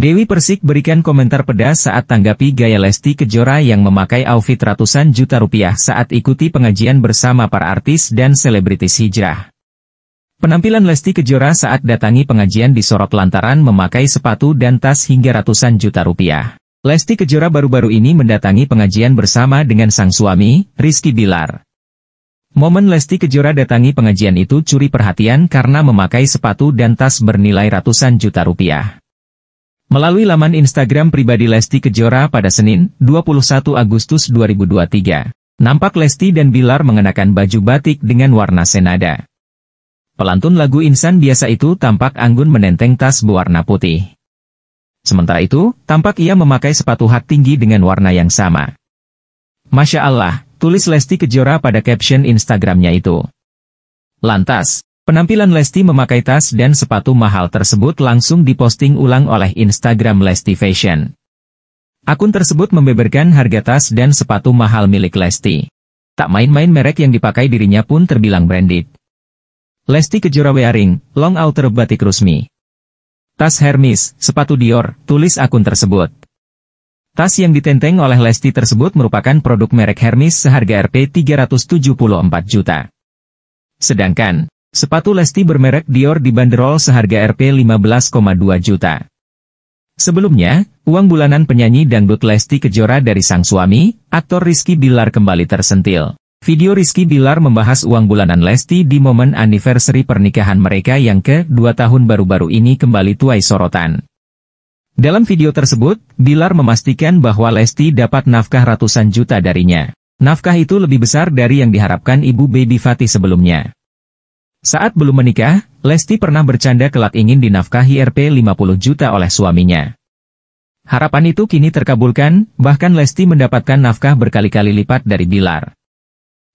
Dewi Persik berikan komentar pedas saat tanggapi gaya Lesti Kejora yang memakai outfit ratusan juta rupiah saat ikuti pengajian bersama para artis dan selebritis hijrah. Penampilan Lesti Kejora saat datangi pengajian disorot lantaran memakai sepatu dan tas hingga ratusan juta rupiah. Lesti Kejora baru-baru ini mendatangi pengajian bersama dengan sang suami, Rizky Bilar. Momen Lesti Kejora datangi pengajian itu curi perhatian karena memakai sepatu dan tas bernilai ratusan juta rupiah. Melalui laman Instagram pribadi Lesti Kejora pada Senin, 21 Agustus 2023, nampak Lesti dan Bilar mengenakan baju batik dengan warna senada. Pelantun lagu Insan biasa itu tampak anggun menenteng tas berwarna putih. Sementara itu, tampak ia memakai sepatu hak tinggi dengan warna yang sama. Masya Allah, tulis Lesti Kejora pada caption Instagramnya itu. Lantas, Penampilan Lesti memakai tas dan sepatu mahal tersebut langsung diposting ulang oleh Instagram Lesti Fashion. Akun tersebut membeberkan harga tas dan sepatu mahal milik Lesti. Tak main-main merek yang dipakai dirinya pun terbilang branded. Lesti Kejora Wearing, Long Outer Batik Rusmi. Tas Hermes, sepatu Dior, tulis akun tersebut. Tas yang ditenteng oleh Lesti tersebut merupakan produk merek Hermes seharga Rp 374 juta. Sedangkan, Sepatu Lesti bermerek Dior dibanderol seharga Rp 15,2 juta. Sebelumnya, uang bulanan penyanyi dangdut Lesti Kejora dari sang suami, aktor Rizky Bilar kembali tersentil. Video Rizky Bilar membahas uang bulanan Lesti di momen anniversary pernikahan mereka yang ke-2 tahun baru-baru ini kembali tuai sorotan. Dalam video tersebut, Bilar memastikan bahwa Lesti dapat nafkah ratusan juta darinya. Nafkah itu lebih besar dari yang diharapkan ibu baby Fatih sebelumnya. Saat belum menikah, Lesti pernah bercanda kelak ingin dinafkahi Rp 50 juta oleh suaminya. Harapan itu kini terkabulkan, bahkan Lesti mendapatkan nafkah berkali-kali lipat dari Bilar.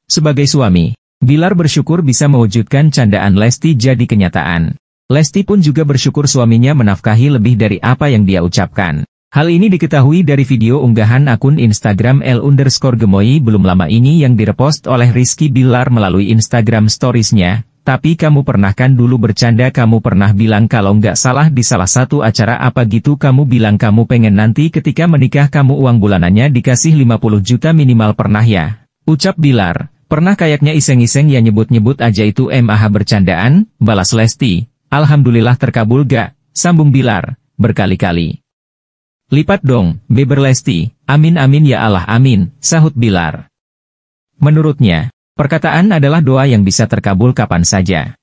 Sebagai suami, Bilar bersyukur bisa mewujudkan candaan Lesti jadi kenyataan. Lesti pun juga bersyukur suaminya menafkahi lebih dari apa yang dia ucapkan. Hal ini diketahui dari video unggahan akun Instagram L underscore Gemoy belum lama ini yang direpost oleh Rizky Bilar melalui Instagram storiesnya, tapi kamu pernah kan dulu bercanda kamu pernah bilang kalau nggak salah di salah satu acara apa gitu kamu bilang kamu pengen nanti ketika menikah kamu uang bulanannya dikasih 50 juta minimal pernah ya. Ucap Bilar, pernah kayaknya iseng-iseng ya nyebut-nyebut aja itu MAH bercandaan, balas Lesti. Alhamdulillah terkabul gak, sambung Bilar, berkali-kali. Lipat dong, Beber Lesti, amin amin ya Allah amin, sahut Bilar. Menurutnya, Perkataan adalah doa yang bisa terkabul kapan saja.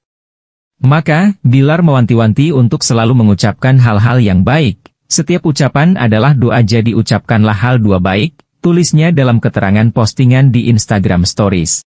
Maka, Bilar mewanti-wanti untuk selalu mengucapkan hal-hal yang baik. Setiap ucapan adalah doa jadi ucapkanlah hal dua baik, tulisnya dalam keterangan postingan di Instagram Stories.